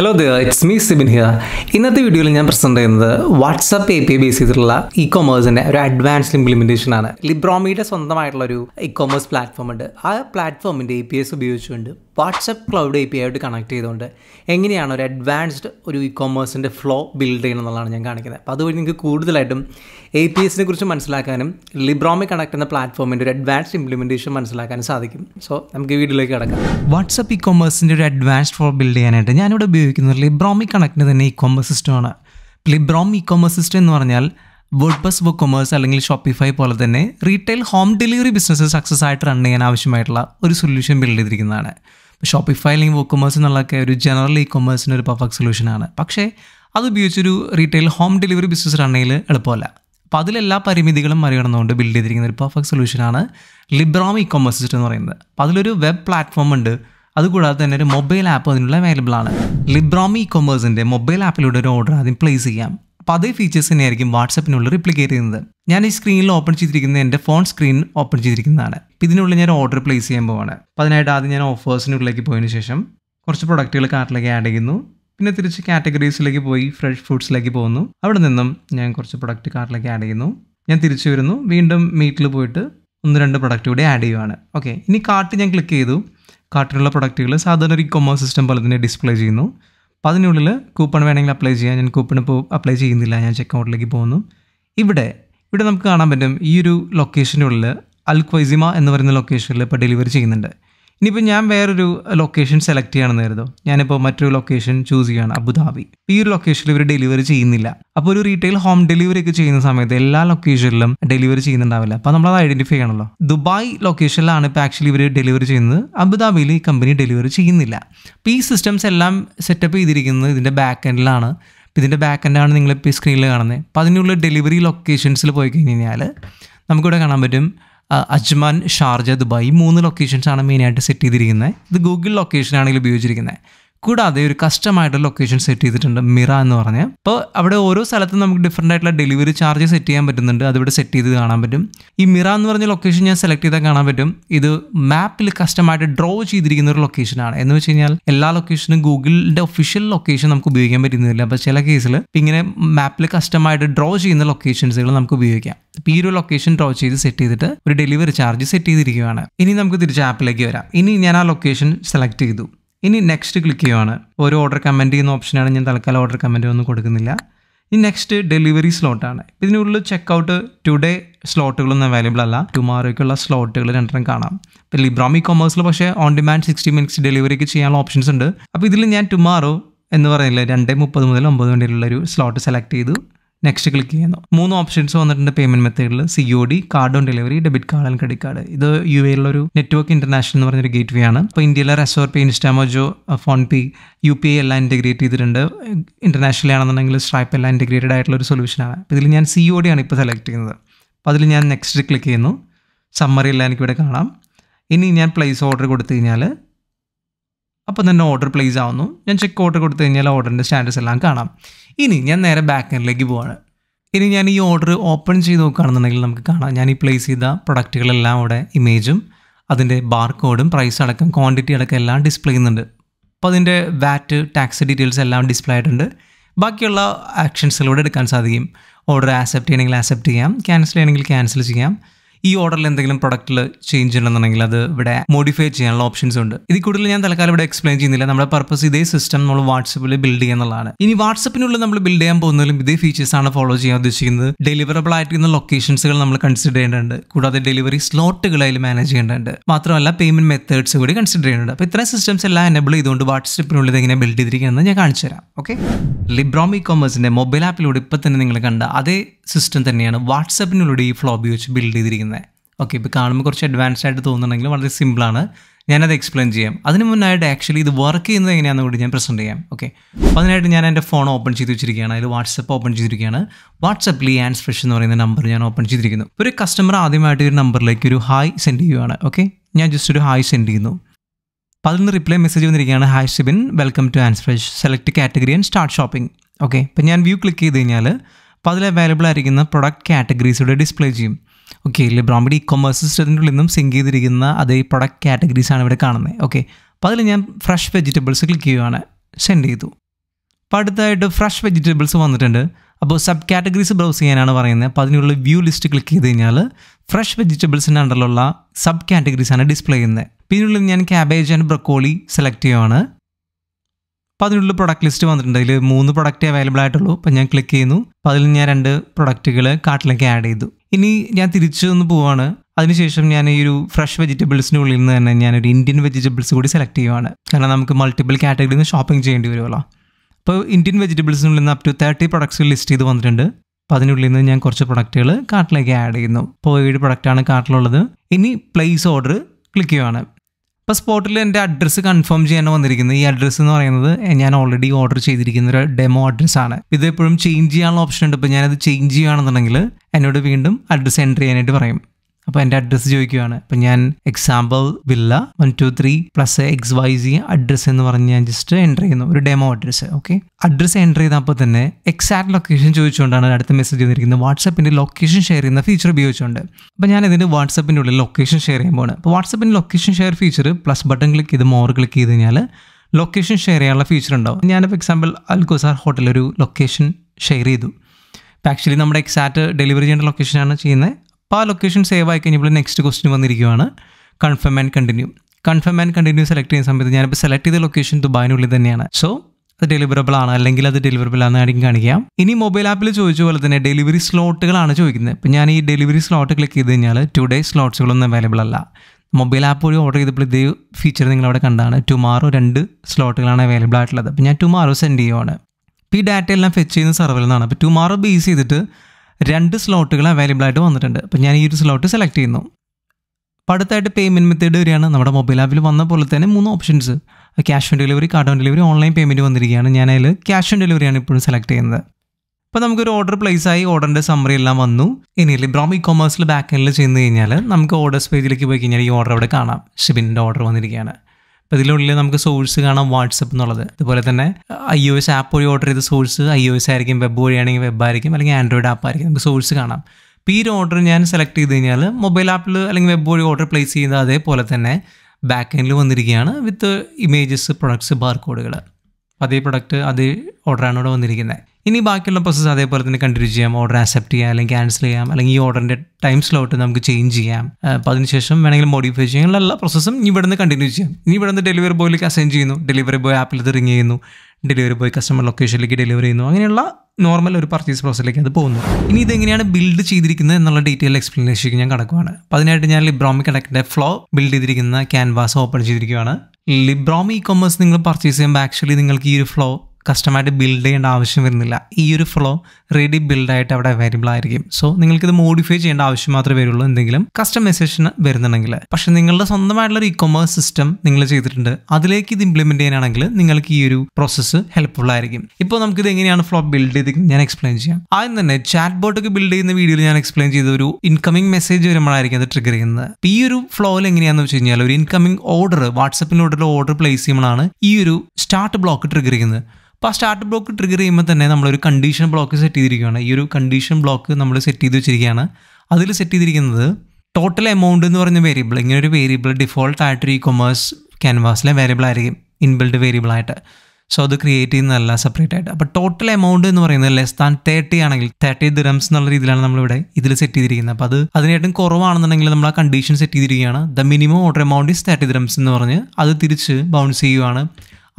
hello the it's me Sibin here ഇന്നത്തെ വീഡിയോയിൽ ഞാൻ പ്രസന്റ് ചെയ്യുന്നത് WhatsApp A P I base ചെയ്തിട്ടുള്ള ഇ കൊമേഴ്സിന്റെ ഒരു അഡ്വാൻസ്ഡ് ഇംപ്ലിമെന്റേഷൻ ആണ് ലിബ്രോമിയുടെ സ്വന്തമായിട്ടുള്ള ഒരു ഇ കോമേഴ്സ് പ്ലാറ്റ്ഫോം ഉണ്ട് ആ പ്ലാറ്റ്ഫോമിന്റെ എ പി എസ് ഉപയോഗിച്ചുകൊണ്ട് വാട്സപ്പ് ക്ലൗഡ് എ പി ആയിട്ട് കണക്ട് ചെയ്തുകൊണ്ട് എങ്ങനെയാണ് ഒരു അഡ്വാൻസ്ഡ് ഒരു ഇ കോമേഴ്സിൻ്റെ ഫ്ലോ ബിൽഡ് ചെയ്യണം എന്നുള്ളതാണ് ഞാൻ കാണിക്കുന്നത് അപ്പോൾ അതുവഴി നിങ്ങൾക്ക് കൂടുതലായിട്ടും എ പി എസിനെ കുറിച്ച് മനസ്സിലാക്കാനും ലിബ്രോമി കണക്ട് എന്ന പ്ലാറ്റ്ഫോമിൻ്റെ ഒരു അഡ്വാൻസ്ഡ് ഇംപ്ലിമെൻറ്റേഷൻ മനസ്സിലാക്കാനും സാധിക്കും സോ നമുക്ക് വീഡിയോയിലേക്ക് കിടക്കാം വാട്സപ്പ് ഇ കോമേഴ്സിൻ്റെ ഒരു അഡ്വാൻസ്ഡ് ഫ്ലോ ബിൽഡ് ചെയ്യാനായിട്ട് ഞാനിവിടെ ഉപയോഗിക്കുന്നത് ലിബ്രോമി കണക്ടിന് തന്നെ ഇ കോമേഴ്സ് സിസ്റ്റമാണ് ലിബ്രോം ഇ കോമേഴ്സ് സിസ്റ്റം എന്ന് പറഞ്ഞാൽ വേർഡ് ബസ് ബുക്ക് കൊമേഴ്സ് അല്ലെങ്കിൽ ഷോപ്പിഫൈ പോലെ തന്നെ retail home delivery business success ആയിട്ട് റൺ ചെയ്യാൻ ആവശ്യമായിട്ടുള്ള ഒരു സൊല്യൂഷൻ ബിൽഡ് ചെയ്തിരിക്കുന്നതാണ് ഷോപ്പിഫൈ അല്ലെങ്കിൽ വൂ കൊമേഴ്സ് എന്നുള്ളതൊക്കെ ഒരു ജനറൽ ഇ കൊമേഴ്സിൻ്റെ ഒരു പെർഫെക്റ്റ് സൊല്യൂഷനാണ് പക്ഷേ അത് ഉപയോഗിച്ചൊരു റീറ്റെയിൽ ഹോം ഡെലിവറി ബിസിനസ് റണ്ണിൽ എളുപ്പമല്ല അപ്പോൾ അതിലെല്ലാ പരിമിതികളും മറികടന്നുകൊണ്ട് ബിൽഡ് ചെയ്തിരിക്കുന്ന ഒരു പെർഫെക്റ്റ് സൊല്യൂഷനാണ് ലിബ്രോം ഇ കൊമേഴ്സ് എന്ന് പറയുന്നത് അപ്പോൾ അതിലൊരു വെബ് പ്ലാറ്റ്ഫോം ഉണ്ട് അതുകൂടാതെ തന്നെ ഒരു മൊബൈൽ ആപ്പ് അതിനുള്ള അവൈലബിൾ ആണ് ലിബ്രോം ഇ കൊമേഴ്സിൻ്റെ മൊബൈൽ ആപ്പിലൂടെ ഒരു ഓർഡർ ആദ്യം പ്ലേസ് ചെയ്യാം അപ്പോൾ അതേ ഫീച്ചേഴ്സ് തന്നെയായിരിക്കും വാട്സപ്പിനുള്ളിൽ റിപ്ലിക്കേറ്റ് ചെയ്യുന്നത് ഞാൻ ഈ സ്ക്രീനിൽ ഓപ്പൺ ചെയ്തിരിക്കുന്നത് എൻ്റെ ഫോൺ സ്ക്രീൻ ഓപ്പൺ ചെയ്തിരിക്കുന്നതാണ് ഇതിനുള്ളിൽ ഞാൻ ഓർഡർ പ്ലേസ് ചെയ്യാൻ പോവാണ് അപ്പോൾ അതിനായിട്ട് ആദ്യം ഞാൻ ഓഫേഴ്സിനുള്ളിലേക്ക് പോയതിന് ശേഷം കുറച്ച് പ്രൊഡക്റ്റുകൾ കാർട്ടിലേക്ക് ആഡ് ചെയ്യുന്നു പിന്നെ തിരിച്ച് കാറ്റഗറീസിലേക്ക് പോയി ഫ്രഷ് ഫ്രൂട്ട്സിലേക്ക് പോകുന്നു അവിടെ നിന്നും ഞാൻ കുറച്ച് പ്രൊഡക്റ്റ് കാർട്ടിലേക്ക് ആഡ് ചെയ്യുന്നു ഞാൻ തിരിച്ചു വരുന്നു വീണ്ടും മീറ്റിൽ പോയിട്ട് ഒന്ന് രണ്ട് പ്രൊഡക്റ്റ് കൂടി ആഡ് ചെയ്യുവാണ് ഓക്കെ ഇനി കാർട്ട് ഞാൻ ക്ലിക്ക് ചെയ്തു കാർട്ടിലുള്ള പ്രൊഡക്റ്റുകൾ സാധാരണ ഒരു കൊമേഴ്സ് സിസ്റ്റം പോലെ തന്നെ ഡിസ്പ്ലേ ചെയ്യുന്നു അപ്പോൾ അതിനുള്ളിൽ കൂപ്പൺ വേണമെങ്കിൽ അപ്ലൈ ചെയ്യാം ഞാൻ കൂപ്പൺ ഇപ്പോൾ അപ്ലൈ ചെയ്യുന്നില്ല ഞാൻ ഔട്ടിലേക്ക് പോകുന്നു ഇവിടെ ഇവിടെ നമുക്ക് കാണാൻ പറ്റും ഈ ഒരു ലൊക്കേഷനുള്ളിൽ അൽ ക്വൈസിമ എന്ന് പറയുന്ന ലൊക്കേഷനിൽ ഇപ്പോൾ ഡെലിവറി ചെയ്യുന്നുണ്ട് ഇനിയിപ്പോൾ ഞാൻ വേറൊരു ലൊക്കേഷൻ സെലക്ട് ചെയ്യണമെന്ന് കരുതോ ഞാനിപ്പോൾ മറ്റൊരു ലൊക്കേഷൻ ചൂസ് ചെയ്യുകയാണ് അബുദാബി ഈ ഒരു ലൊക്കേഷനിൽ ഇവർ ഡെലിവറി ചെയ്യുന്നില്ല അപ്പോൾ ഒരു റീറ്റെയിൽ ഹോം ഡെലിവറി ഒക്കെ ചെയ്യുന്ന സമയത്ത് എല്ലാ ലൊക്കേഷനിലും ഡെലിവറി ചെയ്യുന്നുണ്ടാവില്ല അപ്പോൾ നമ്മളത് ഐഡൻറ്റിഫൈ ചെയ്യണമല്ലോ ദുബായ് ലൊക്കേഷനിലാണ് ഇപ്പോൾ ആക്ച്വലി ഇവർ ഡെലിവറി ചെയ്യുന്നത് അബുദാബിയിൽ ഈ കമ്പനി ഡെലിവറി ചെയ്യുന്നില്ല അപ്പോൾ ഈ സിസ്റ്റംസ് എല്ലാം സെറ്റപ്പ് ചെയ്തിരിക്കുന്നത് ഇതിൻ്റെ ബാക്ക് എൻഡിലാണ് അപ്പോൾ ഇതിൻ്റെ ബാക്ക് എൻഡാണ് നിങ്ങളിപ്പോൾ ഈ സ്ക്രീനിൽ കാണുന്നത് അപ്പോൾ അതിനുള്ള ഡെലിവറി ലൊക്കേഷൻസിൽ പോയി കഴിഞ്ഞ് കഴിഞ്ഞാൽ നമുക്കിവിടെ കാണാൻ പറ്റും അജ്മാൻ ഷാർജ ദുബായ് മൂന്ന് ലൊക്കേഷൻസാണ് മെയിനായിട്ട് സെറ്റ് ചെയ്തിരിക്കുന്നത് ഇത് ഗൂഗിൾ ലൊക്കേഷനാണെങ്കിൽ ഉപയോഗിച്ചിരിക്കുന്നത് കൂടാതെ ഒരു കസ്റ്റമായിട്ട് ലൊക്കേഷൻ സെറ്റ് ചെയ്തിട്ടുണ്ട് മിറ എന്ന് പറഞ്ഞ് അപ്പോൾ അവിടെ ഓരോ സ്ഥലത്തും നമുക്ക് ഡിഫറെൻ്റ് ആയിട്ടുള്ള ഡെലിവറി ചാർജ് സെറ്റ് ചെയ്യാൻ പറ്റുന്നുണ്ട് അതിവിടെ സെറ്റ് ചെയ്ത് കാണാൻ പറ്റും ഈ മിറ എന്ന് പറഞ്ഞ ലൊക്കേഷൻ ഞാൻ സെലക്ട് ചെയ്താൽ കാണാൻ പറ്റും ഇത് മാപ്പിൽ കസ്റ്റമായിട്ട് ഡ്രോ ചെയ്തിരിക്കുന്ന ഒരു ലൊക്കേഷനാണ് എന്ന് വെച്ച് കഴിഞ്ഞാൽ എല്ലാ ലൊക്കേഷനും ഗൂഗിളിൻ്റെ ഒഫീഷ്യൽ ലൊക്കേഷൻ നമുക്ക് ഉപയോഗിക്കാൻ പറ്റുന്നില്ല അപ്പോൾ ചില കേസിൽ ഇങ്ങനെ മാപ്പിൽ കസ്റ്റമായിട്ട് ഡ്രോ ചെയ്യുന്ന ലൊക്കേഷൻസുകൾ നമുക്ക് ഉപയോഗിക്കാം ഇപ്പോൾ ഈ ഒരു ലൊക്കേഷൻ ഡ്രോ ചെയ്ത് സെറ്റ് ചെയ്തിട്ട് ഒരു ഡെലിവറി ചാർജ് സെറ്റ് ചെയ്തിരിക്കുകയാണ് ഇനി നമുക്ക് തിരിച്ച് ആപ്പിലേക്ക് വരാം ഇനി ഞാൻ ആ ലൊക്കേഷൻ സെലക്ട് ചെയ്തു ഇനി നെക്സ്റ്റ് ക്ലിക്ക് ചെയ്യുവാണ് ഒരു ഓർഡർ കമൻറ്റ് ചെയ്യുന്ന ഓപ്ഷനാണ് ഞാൻ തൽക്കാലം ഓർഡർ കമൻറ്റ് ഒന്നും കൊടുക്കുന്നില്ല ഇനി നെക്സ്റ്റ് ഡെലിവറി സ്ലോട്ടാണ് ഇതിനുള്ളിൽ ചെക്ക്ഔട്ട് ടുഡേ സ്ലോട്ടുകളൊന്നും അവൈലബിൾ അല്ല ടുമാറോയ്ക്കുള്ള സ്ലോട്ടുകൾ രണ്ടെണ്ണം കാണാം ഇപ്പോൾ ലിബ്രോമി കൊമേഴ്സിൽ പക്ഷേ ഓൺ ഡിമാൻഡ് സിക്സ്റ്റി മിനിറ്റ്സ് ഡെലിവറിക്ക് ചെയ്യാനുള്ള ഓപ്ഷൻസ് ഉണ്ട് അപ്പോൾ ഇതിൽ ഞാൻ ടുമാറോ എന്ന് പറയുന്നില്ല രണ്ടേ മുപ്പത് മുതൽ ഒമ്പത് മണിയിലുള്ളൊരു ഒരു സ്ലോട്ട് സെലക്ട് ചെയ്തു നെക്സ്റ്റ് ക്ലിക്ക് ചെയ്യുന്നു മൂന്ന് ഓപ്ഷൻസ് വന്നിട്ടുണ്ട് പേയ്മെന്റ് മെത്തേഡിൽ C O D card on delivery debit card and credit card ഇത് യു ഒരു നെറ്റ്വർക്ക് ഇന്റർനാഷണൽ എന്ന് പറഞ്ഞൊരു ഗേറ്റ് വേ ആണ് അപ്പോൾ ഇന്ത്യയിലെ Razorpay Instamojo PhonePe U P I എല്ലാം ഇൻറ്റഗ്രേറ്റ് ചെയ്തിട്ടുണ്ട് ഇന്റർനാഷണലി ആണെന്നുണ്ടെങ്കിൽ സ്ട്രൈപ്പ് എല്ലാം ഇൻറ്റഗ്രേറ്റഡ് ആയിട്ടുള്ള ഒരു സൊല്യൂഷനാണ് ഇതിൽ ഞാൻ സി ഒ ഡി ആണ് ഇപ്പോൾ സെലക്ട് ചെയ്യുന്നത് അപ്പോൾ അതിൽ ഞാൻ നെക്സ്റ്റ് ക്ലിക്ക് ചെയ്യുന്നു സമ്മറി എല്ലാം എനിക്കിവിടെ കാണാം ഇനി ഞാൻ പ്ലേസ് ഓർഡർ കൊടുത്തു കഴിഞ്ഞാൽ അപ്പോൾ തന്നെ ഓർഡർ പ്ലേസ് ആവുന്നു ഞാൻ ചെക്ക് ഓർഡർ കൊടുത്തു കഴിഞ്ഞാൽ ഓർഡറിൻ്റെ സ്റ്റാറ്റസ് എല്ലാം കാണാം ഇനി ഞാൻ നേരെ ബാക്ക് എൻഡിലേക്ക് പോവാണ് ഇനി ഞാൻ ഈ ഓർഡർ ഓപ്പൺ ചെയ്ത് നോക്കുകയാണെന്നുണ്ടെങ്കിൽ നമുക്ക് കാണാം ഞാൻ ഈ പ്ലേസ് ചെയ്ത പ്രൊഡക്റ്റുകളെല്ലാം അവിടെ ഇമേജും അതിൻ്റെ ബാർ കോഡും പ്രൈസ് അടക്കം ക്വാണ്ടിറ്റി അടക്കം എല്ലാം ഡിസ്പ്ലേ ചെയ്യുന്നുണ്ട് അപ്പോൾ അതിൻ്റെ വാറ്റ് ടാക്സ് ഡീറ്റെയിൽസ് എല്ലാം ഡിസ്പ്ലേ ആയിട്ടുണ്ട് ബാക്കിയുള്ള ആക്ഷൻസിലൂടെ എടുക്കാൻ സാധിക്കും ഓർഡർ ആക്സെപ്റ്റ് ചെയ്യണമെങ്കിൽ ആക്സെപ്റ്റ് ചെയ്യാം ക്യാൻസൽ ചെയ്യണമെങ്കിൽ ക്യാൻസൽ ചെയ്യാം ഈ ഓർഡറിൽ എന്തെങ്കിലും പ്രൊഡക്റ്റിൽ ചേഞ്ച് ചെയ്യണമെന്നുണ്ടെങ്കിൽ അത് ഇവിടെ മോഡിഫൈ ചെയ്യാനുള്ള ഓപ്ഷൻസ് ഉണ്ട് ഇത് കൂടുതൽ ഞാൻ തൽക്കാലം ഇവിടെ എക്സ്പ്ലെയിൻ ചെയ്യുന്നില്ല നമ്മുടെ പർപ്പസ് ഇതേ സിസ്റ്റം നമ്മൾ വാട്സപ്പിൽ ബിൽഡ് ചെയ്യുന്നതാണ് ഇനി വാട്സപ്പിനുള്ളിൽ നമ്മൾ ബിൽഡ് ചെയ്യാൻ പോകുന്നതിലും ഇതേ ഫീച്ചേഴ്സ് ആണ് ഫോളോ ചെയ്യാൻ ഉദ്ദേശിക്കുന്നത് ഡെലിവറബിൾ ആയിരിക്കുന്ന ലൊക്കേഷൻസുകൾ നമ്മൾ കൺസിഡർ ചെയ്യേണ്ടതുണ്ട് കൂടാതെ ഡെലിവറി സ്ലോട്ടുകൾ അതിൽ മാനേജ് ചെയ്യേണ്ടതുണ്ട് മാത്രമല്ല പേയ്മെന്റ് മെത്തേഡ്സ് കൂടി കൺസിഡർ ചെയ്യേണ്ടത് അപ്പോൾ ഇത്ര സിസ്റ്റംസ് എല്ലാം എനബിൾ ചെയ്തുകൊണ്ട് വാട്സപ്പിനുള്ളിൽ എങ്ങനെ ബിൽഡ് ചെയ്തിരിക്കുന്നത് ഞാൻ കാണിച്ചു തരാം ഓക്കെ ലിബ്രോം ഇ കോമേഴ്സിന്റെ മൊബൈൽ ആപ്പിലൂടെ ഇപ്പോൾ തന്നെ നിങ്ങൾ കണ്ട അതേ സിസ്റ്റം തന്നെയാണ് വാട്സപ്പിനുള്ള ഈ ഫ്ലോ ഉപയോഗിച്ച് ബിൽഡ് ചെയ്തിരിക്കുന്നത് ഓക്കെ ഇപ്പോൾ കാണുമ്പോൾ കുറച്ച് അഡ്വാൻസ്ഡ് ആയിട്ട് തോന്നുന്നുണ്ടെങ്കിൽ വളരെ സിമ്പിളാണ് ഞാനത് എക്സ്പ്ലെയിൻ ചെയ്യാം അതിന് മുന്നായിട്ട് ആക്ച്വലി ഇത് വർക്ക് ചെയ്യുന്നത് എങ്ങനെയാണെന്ന് കൂടി ഞാൻ പ്രസൻറ്റ് ചെയ്യാം ഓക്കെ അപ്പോൾ അതിനായിട്ട് ഞാൻ എൻ്റെ ഫോൺ ഓപ്പൺ ചെയ്ത് വെച്ചിരിക്കുകയാണ് അതിൽ വാട്സപ്പ് ഓപ്പൺ ചെയ്തിരിക്കുകയാണ് വാട്സപ്പിൽ ഈ ആൻഡ് ഫ്രഷ് എന്ന് പറയുന്ന നമ്പർ ഞാൻ ഓപ്പൺ ചെയ്തിരിക്കുന്നു ഒരു കസ്റ്റമർ ആദ്യമായിട്ട് ഒരു നമ്പറിലേക്ക് ഒരു ഹായ് സെൻഡ് ചെയ്യുകയാണ് ഓക്കെ ഞാൻ ജസ്റ്റ് ഒരു ഹായ് സെൻഡ് ചെയ്യുന്നു അപ്പോൾ അതിൽ നിന്ന് റിപ്ലൈ മെസ്സേജ് വന്നിരിക്കുകയാണ് hi Sibin welcome to and സ്പെഷ് select category and start shopping okay അപ്പോൾ ഞാൻ വ്യൂ ക്ലിക്ക് ചെയ്ത് കഴിഞ്ഞാൽ അപ്പോൾ അതിൽ അവൈലബിൾ ആയിരിക്കുന്ന പ്രൊഡക്റ്റ് കാറ്റഗറീസ് ഇവിടെ ഡിസ്പ്ലേ ചെയ്യും ഓക്കെ ലിബ്രോമിഡി ഇ കൊമേഴ്സ് സിസ്റ്റത്തിൻ്റെ ഉള്ളിൽ നിന്നും സിങ്ക് ചെയ്തിരിക്കുന്ന അതേ പ്രൊഡക്റ്റ് കാറ്റഗറീസ് ആണ് ഇവിടെ കാണുന്നത് ഓക്കെ അപ്പോൾ അതിൽ ഞാൻ ഫ്രഷ് വെജിറ്റബിൾസ് ക്ലിക്ക് ചെയ്യുവാണ് സെൻഡ് ചെയ്തു അപ്പോൾ അടുത്തായിട്ട് ഫ്രഷ് വെജിറ്റബിൾസ് വന്നിട്ടുണ്ട് അപ്പോൾ സബ് കാറ്റഗറീസ് ബ്രൗസ് ചെയ്യാനാണ് പറയുന്നത് അപ്പോൾ അതിനുള്ള വ്യൂ ലിസ്റ്റ് ക്ലിക്ക് ചെയ്ത് കഴിഞ്ഞാൽ ഫ്രഷ് വെജിറ്റബിൾസിൻ്റെ അണ്ടറിലുള്ള സബ് കാറ്റഗറീസാണ് ഡിസ്പ്ലേ ചെയ്യുന്നത് പിന്നുള്ളിൽ ഞാൻ ക്യാബേജ് ആൻഡ് ബ്രക്കോളി സെലക്ട് ചെയ്യുവാണ് അപ്പോൾ അതിനുള്ള പ്രൊഡക്റ്റ് ലിസ്റ്റ് വന്നിട്ടുണ്ട് അതിൽ മൂന്ന് പ്രൊഡക്റ്റ് അവൈലബിൾ ആയിട്ടുള്ളൂ അപ്പോൾ ഞാൻ ക്ലിക്ക് ചെയ്യുന്നു അപ്പോൾ അതിൽ ഞാൻ രണ്ട് പ്രൊഡക്റ്റുകൾ കാർട്ടിലേക്ക് ആഡ് ചെയ്തു ഇനി ഞാൻ തിരിച്ചു ഒന്ന് പോവാണ് അതിനുശേഷം ഞാൻ ഈ ഒരു ഫ്രഷ് വെജിറ്റബിൾസിനുള്ളിൽ നിന്ന് തന്നെ ഞാനൊരു ഇന്ത്യൻ വെജിറ്റബിൾസ് കൂടി സെലക്ട് ചെയ്യുവാണ് കാരണം നമുക്ക് മൾട്ടിപ്പിൾ കാറ്റഗറിയിൽ നിന്ന് ഷോപ്പിംഗ് ചെയ്യേണ്ടി വരുമല്ലോ അപ്പോൾ ഇന്ത്യൻ വെജിറ്റബിൾസിനുള്ളിൽ നിന്ന് up to thirty products list ചെയ്ത് വന്നിട്ടുണ്ട് അപ്പോൾ അതിനുള്ളിൽ നിന്ന് ഞാൻ കുറച്ച് പ്രൊഡക്റ്റുകൾ കാർട്ടിലേക്ക് ആഡ് ചെയ്യുന്നു അപ്പോൾ ഏഴ് പ്രൊഡക്റ്റാണ് കാർട്ടിലുള്ളത് ഇനി പ്ലേസ് ഓർഡർ ക്ലിക്ക് ചെയ്യുവാണ് അപ്പോൾ സ്പോട്ടിൽ എൻ്റെ അഡ്രസ്സ് കൺഫേം ചെയ്യാൻ വന്നിരിക്കുന്നത് ഈ അഡ്രസ്സ് എന്ന് പറയുന്നത് ഞാൻ ഓൾറെഡി ഓർഡർ ചെയ്തിരിക്കുന്ന ഒരു ഡെമോ അഡ്രസ്സാണ് ഇത് എപ്പോഴും ചേഞ്ച് ചെയ്യാനുള്ള ഓപ്ഷൻ ഉണ്ട് ഇപ്പോൾ ഞാനത് ചേഞ്ച് ചെയ്യുകയാണെന്നുണ്ടെങ്കിൽ എന്നോട് വീണ്ടും അഡ്രസ്സ് എൻ്റർ ചെയ്യാനായിട്ട് പറയും അപ്പോൾ എൻ്റെ അഡ്രസ്സ് ചോദിക്കുകയാണ് അപ്പോൾ ഞാൻ example villa one two three plus X Y Z address എന്ന് പറഞ്ഞ് ഞാൻ ജസ്റ്റ് എൻ്റർ ചെയ്യുന്നു ഒരു demo address okay address enter ചെയ്തപ്പോൾ തന്നെ എക്സാക്ട് ലൊക്കേഷൻ ചോദിച്ചുകൊണ്ടാണ് അടുത്ത മെസ്സേജ് വന്നിരിക്കുന്നത് വാട്സപ്പിൻ്റെ ലൊക്കേഷൻ ഷെയർ ചെയ്യുന്ന ഫീച്ചർ ഉപയോഗിച്ചുകൊണ്ട് അപ്പോൾ ഞാൻ ഇതിൻ്റെ വാട്സപ്പിൻ്റെ ഉള്ളിൽ ലൊക്കേഷൻ ഷെയർ ചെയ്യുമ്പോൾ അപ്പോൾ വാട്സപ്പിൻ്റെ location share feature plus button click ചെയ്ത് മോർ ക്ലിക്ക് ചെയ്ത് കഴിഞ്ഞാൽ ലൊക്കേഷൻ ഷെയർ ചെയ്യാനുള്ള ഫീച്ചർ ഉണ്ടാവും ഞാനിപ്പോൾ എക്സാമ്പിൾ അൽഗോസാർ ഹോട്ടലിൽ ഒരു ലൊക്കേഷൻ ഷെയർ ചെയ്തു ഇപ്പം ആക്ച്വലി നമ്മുടെ എക്സാക്ട് ഡെലിവറി ചെയ്യേണ്ട ലൊക്കേഷനാണ് ചെയ്യുന്നത് അപ്പോൾ ആ ലൊക്കേഷൻ സേവ് ആയി കഴിഞ്ഞപ്പോൾ നെക്സ്റ്റ് ക്വസ്റ്റ്യൻ വന്നിരിക്കുകയാണ് confirm and continue confirm and continue select ചെയ്യുന്ന സമയത്ത് ഞാനിപ്പോൾ സെലക്ട് ചെയ്ത ലൊക്കേഷൻ ദുബായിനുള്ളിൽ തന്നെയാണ് സോ അത് ഡെലിവറബിൾ ആണ് അല്ലെങ്കിൽ അത് ഡെലിവറബിൾ ആണെന്ന് ആണെങ്കിൽ കാണിക്കാം ഇനി മൊബൈൽ ആപ്പിൽ ചോദിച്ച പോലെ തന്നെ ഡെലിവറി സ്ലോട്ടുകളാണ് ചോദിക്കുന്നത് ഇപ്പം ഞാൻ ഈ ഡെലിവറി സ്ലോട്ട് ക്ലിക്ക് ചെയ്ത് കഴിഞ്ഞാൽ ടു ഡേ സ്ലോട്ട്സുകളൊന്നും അവൈലബിൾ അല്ല മൊബൈൽ ആപ്പ് വഴി ഓർഡർ ചെയ്തപ്പോൾ ഇതേ ഫീച്ചർ നിങ്ങൾ അവിടെ കണ്ടാണ് ടുമാറോ രണ്ട് സ്ലോട്ടുകളാണ് അവൈലബിൾ ആയിട്ടുള്ളത് അപ്പോൾ ഞാൻ ടുമാറോ സെൻഡ് ചെയ്യുവാണ് ഈ ഡാറ്റ എല്ലാം ഫെച്ച് ചെയ്യുന്ന സെർവറിൽ നിന്നാണ് അപ്പോൾ ടുമാറോ ബേസ് ചെയ്തിട്ട് രണ്ട് സ്ലോട്ടുകൾ അവൈലബിൾ ആയിട്ട് വന്നിട്ടുണ്ട് അപ്പോൾ ഞാൻ ഈ ഒരു സ്ലോട്ട് സെലക്ട് ചെയ്യുന്നു അപ്പോൾ അടുത്തായിട്ട് പേയ്മെൻറ്റ് മെത്തേഡ് വരികയാണ് നമ്മുടെ മൊബൈൽ ആപ്പിൽ വന്ന പോലെ തന്നെ മൂന്ന് options cash on delivery card on delivery online payment വന്നിരിക്കുകയാണ് ഞാൻ അതിൽ ക്യാഷ് ഓൺ ഡെലിവറിയാണ് ഇപ്പോഴും സെലക്ട് ചെയ്യുന്നത് അപ്പോൾ നമുക്കൊരു ഓർഡർ പ്ലേസ് ആയി ഓർഡറിൻ്റെ സമ്മറി എല്ലാം വന്നു ഇനി ലിബ്രോം ഇ കോമേഴ്സിൽ ബാക്ക് എൻഡിൽ ചെയ്ത് കഴിഞ്ഞാൽ നമുക്ക് ഓർഡേഴ്സ് പേജിലേക്ക് പോയി കഴിഞ്ഞാൽ ഈ ഓർഡർ അവിടെ കാണാം ഷിബിൻ്റെ ഓർഡർ വന്നിരിക്കുകയാണ് അപ്പോൾ ഇതിലുള്ളിൽ നമുക്ക് സോഴ്സ് കാണാം വാട്സപ്പ് എന്നുള്ളത് അതുപോലെ തന്നെ ഐ ഒ എസ് ആപ്പ് വഴി ഓർഡർ ചെയ്ത സോഴ്സ് ഐ ഒ എസ് ആയിരിക്കും വെബ് വഴിയാണെങ്കിൽ വെബ് ആയിരിക്കും അല്ലെങ്കിൽ ആൻഡ്രോയിഡ് ആപ്പ് ആയിരിക്കും നമുക്ക് സോഴ്സ് കാണാം അപ്പോൾ ഈ ഒരു ഓർഡർ ഞാൻ സെലക്ട് ചെയ്ത് കഴിഞ്ഞാൽ മൊബൈൽ ആപ്പിൽ അല്ലെങ്കിൽ വെബ് വഴി ഓർഡർ പ്ലേസ് ചെയ്ത അതേപോലെ തന്നെ ബാക്ക് എൻഡിൽ വന്നിരിക്കുകയാണ് വിത്ത് ഇമേജസ് പ്രൊഡക്ട്സ് ബാർകോഡുകൾ അതേ പ്രൊഡക്റ്റ് അതേ ഓർഡറാണ് ഇവിടെ വന്നിരിക്കുന്നത് ഇനി ബാക്കിയുള്ള പ്രോസസ്സ് അതേപോലെ തന്നെ കണ്ടിന്യൂ ചെയ്യാം ഓർഡർ ആക്സെപ്റ്റ് ചെയ്യാം അല്ലെങ്കിൽ ക്യാൻസൽ ചെയ്യാം അല്ലെങ്കിൽ ഈ ഓർഡറിൻ്റെ ടൈം സ്ലോട്ട് നമുക്ക് ചേഞ്ച് ചെയ്യാം അപ്പോൾ അതിനുശേഷം വേണമെങ്കിൽ മോഡിഫൈ ചെയ്യാം അങ്ങനെയുള്ള എല്ലാ പ്രോസസ്സും ഇവിടുന്ന് കണ്ടിന്യൂ ചെയ്യാം ഇനി ഇവിടുന്ന് ഡെലിവറി ബോയിലേക്ക് അസൈൻ ചെയ്യുന്നു ഡെലിവറി ബോയ് ആപ്പിൽ ഇത് റിങ് ചെയ്യുന്നു ഡെലിവറി ബോയ് കസ്റ്റമർ ലൊക്കേഷനിലേക്ക് ഡെലിവറി ചെയ്യുന്നു അങ്ങനെയുള്ള നോർമൽ ഒരു പർച്ചേസ് പ്രോസസ്സിലേക്ക് അത് പോകുന്നു ഇനി ഇതെങ്ങനെയാണ് ബിൽഡ് ചെയ്തിരിക്കുന്നത് എന്നുള്ള ഡീറ്റെയിൽ എക്സ്പ്ലനേഷനിലേക്ക് ഞാൻ കടക്കുവാണ് അപ്പോൾ അതിനായിട്ട് ഞാൻ ലിബ്രോമി കണക്ടിൻ്റെ ഫ്ലോ ബിൽഡ് ചെയ്തിരിക്കുന്ന ക്യാൻവാസ് ഓപ്പൺ ചെയ്തിരിക്കുകയാണ് ലിബ്രോമി ഇ കൊമേഴ്സ് നിങ്ങൾ പർച്ചേസ് ചെയ്യുമ്പോൾ ആക്ച്വലി നിങ്ങൾക്ക് ഈ ഒരു ഫ്ലോ കസ്റ്റമായിട്ട് ബിൽഡ് ചെയ്യേണ്ട ആവശ്യം വരുന്നില്ല ഈ ഒരു ഫ്ലോ റെഡി ബിൽഡായിട്ട് അവിടെ അവൈലബിൾ ആയിരിക്കും സോ നിങ്ങൾക്ക് ഇത് മോഡിഫൈ ചെയ്യേണ്ട ആവശ്യം മാത്രമേ വരുള്ളൂ എന്തെങ്കിലും കസ്റ്റമൈസേഷന് വരുന്നുണ്ടെങ്കിൽ പക്ഷേ നിങ്ങളുടെ സ്വന്തമായിട്ടുള്ള ഒരു ഇ കൊമേഴ്സ് സിസ്റ്റം നിങ്ങൾ ചെയ്തിട്ടുണ്ട് അതിലേക്ക് ഇത് ഇംപ്ലിമെന്റ് ചെയ്യാനാണെങ്കിൽ നിങ്ങൾക്ക് ഈ ഒരു പ്രോസസ്സ് ഹെൽപ്ഫുൾ ആയിരിക്കും ഇപ്പോൾ നമുക്കിത് എങ്ങനെയാണ് ഫ്ലോ ബിൽഡ് ചെയ്ത് ഞാൻ എക്സ്പ്ലെയിൻ ചെയ്യാം ആദ്യം തന്നെ ചാറ്റ് ബോട്ടൊക്കെ ബിൽഡ് ചെയ്യുന്ന വീഡിയോയിൽ ഞാൻ എക്സ്പ്ലെയിൻ ചെയ്ത ഒരു ഇൻകമിംഗ് മെസ്സേജ് വരുമ്പോഴായിരിക്കും അത് ട്രിഗർ ചെയ്യുന്നത് ഈ ഒരു ഫ്ലോയിൽ എങ്ങനെയാണെന്ന് വെച്ച് കഴിഞ്ഞാൽ ഒരു ഇൻകമിംഗ് ഓർഡർ വാട്സപ്പിൻ്റെ ഓർഡർ പ്ലേസ് ചെയ്യുമ്പോഴാണ് ഈ ഒരു സ്റ്റാർട്ട് ബ്ലോക്ക് ട്രിഗർ ചെയ്യുന്നത് അപ്പോൾ ആ സ്റ്റാർട്ട് ബ്ലോക്ക് ട്രിഗർ ചെയ്യുമ്പോൾ തന്നെ നമ്മളൊരു കണ്ടീഷൻ ബ്ലോക്ക് സെറ്റ് ചെയ്തിരിക്കുകയാണ് ഈ ഒരു കണ്ടീഷൻ ബ്ലോക്ക് നമ്മൾ സെറ്റ് ചെയ്ത് വെച്ചിരിക്കുകയാണ് അതിൽ സെറ്റ് ചെയ്തിരിക്കുന്നത് ടോട്ടൽ എമൗണ്ട് എന്ന് പറയുന്ന വേരിയബിൾ ഇങ്ങനൊരു വേരിയബിൾ ഡിഫോൾട്ട് ആയിട്ട് ഈ കൊമേഴ്സ് ക്യാൻവാസിലെ വേരിയബിൾ ആയിരിക്കും ഇൻബിൽഡ് വേരിയബിൾ ആയിട്ട് സോ അത് ക്രിയേറ്റ് ചെയ്യുന്നതല്ല സെപ്പറേറ്റ് ആയിട്ട് അപ്പോൾ ടോട്ടൽ എമൗണ്ട് എന്ന് പറയുന്നത് ലെസ് ദാൻ തേർട്ടി ആണെങ്കിൽ തേർട്ടി ദിറംസ് എന്നുള്ള രീതിയിലാണ് നമ്മളിവിടെ ഇതിൽ സെറ്റ് ചെയ്തിരിക്കുന്നത് അപ്പോൾ അത് അതിനേറ്റവും കുറവാണെന്നുണ്ടെങ്കിൽ നമ്മൾ ആ കണ്ടീഷൻ സെറ്റ് ചെയ്തിരിക്കുകയാണ് the minimum order amount is thirty dirhams എന്ന് പറഞ്ഞ് അത് തിരിച്ച് ബൗൺസ് ചെയ്യുവാണ്